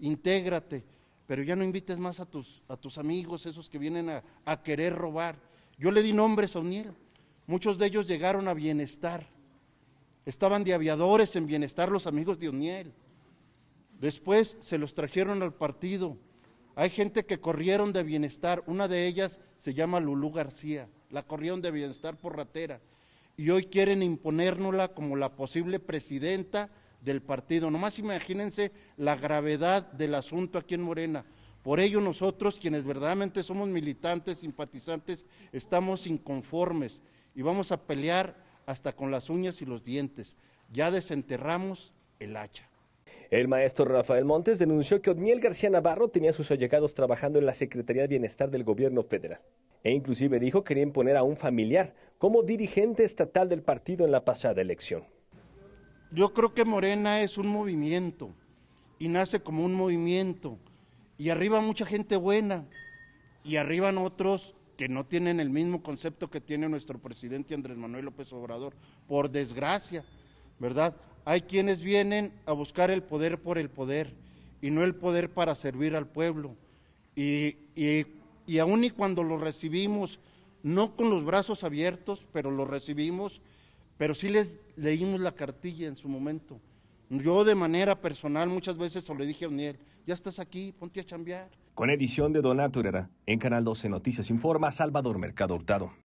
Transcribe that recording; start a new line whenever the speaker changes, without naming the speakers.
intégrate, pero ya no invites más a tus, amigos, esos que vienen a, a querer robar. Yo le di nombres a Uniel, muchos de ellos llegaron a bienestar, estaban de aviadores en bienestar los amigos de Uniel. Después se los trajeron al partido. Hay gente que corrieron de bienestar. Una de ellas se llama Lulú García. La corrieron de bienestar por ratera. Y hoy quieren imponérnosla como la posible presidenta del partido. Nomás imagínense la gravedad del asunto aquí en Morena. Por ello nosotros, quienes verdaderamente somos militantes, simpatizantes, estamos inconformes y vamos a pelear hasta con las uñas y los
dientes. Ya desenterramos el hacha. El maestro Rafael Montes denunció que Odniel García Navarro tenía sus allegados trabajando en la Secretaría de Bienestar del gobierno federal e inclusive dijo quería imponer a un familiar como dirigente estatal del partido en la pasada elección. Yo creo que Morena es un movimiento y nace como un
movimiento. Y arriba mucha gente buena y arriba otros que no tienen el mismo concepto que tiene nuestro presidente Andrés Manuel López Obrador, por desgracia, ¿verdad? Hay quienes vienen a buscar el poder por el poder y no el poder para servir al pueblo. Y, y, y aun y cuando lo recibimos, no con los brazos abiertos, pero lo recibimos pero sí les leímos la cartilla en su momento. Yo de manera personal muchas veces se lo dije a Uniel, ya estás aquí, ponte a chambear.
Con edición de Donato en Canal 12 Noticias Informa, Salvador Mercado Hurtado.